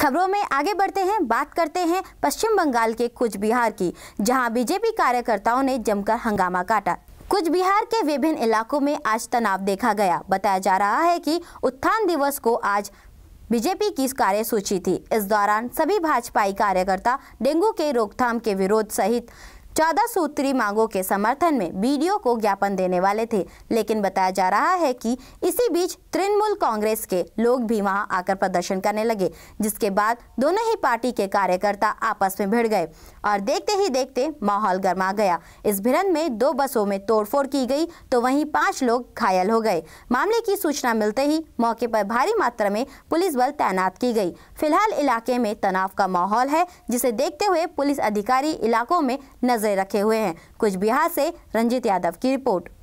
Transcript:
खबरों में आगे बढ़ते हैं बात करते हैं पश्चिम बंगाल के कुछ बिहार की जहां बीजेपी कार्यकर्ताओं ने जमकर हंगामा काटा कुछ बिहार के विभिन्न इलाकों में आज तनाव देखा गया बताया जा रहा है कि उत्थान दिवस को आज बीजेपी की कार्य सूची थी इस दौरान सभी भाजपाई कार्यकर्ता डेंगू के रोकथाम के विरोध सहित चौदह सूत्री मांगों के समर्थन में बीडीओ को ज्ञापन देने वाले थे लेकिन बताया जा रहा है कि इसी बीच तृणमूल कांग्रेस के लोग भी वहां आकर प्रदर्शन करने लगे जिसके बाद दोनों ही पार्टी के कार्यकर्ता आपस में भिड़ गए और देखते ही देखते माहौल गर्मा गया इस भिड़ंत में दो बसों में तोड़फोड़ की गई तो वहीं पांच लोग घायल हो गए मामले की सूचना मिलते ही मौके पर भारी मात्रा में पुलिस बल तैनात की गई फिलहाल इलाके में तनाव का माहौल है जिसे देखते हुए पुलिस अधिकारी इलाकों में नजर नजर रखे हुए हैं कुछ बिहार से रंजीत यादव की रिपोर्ट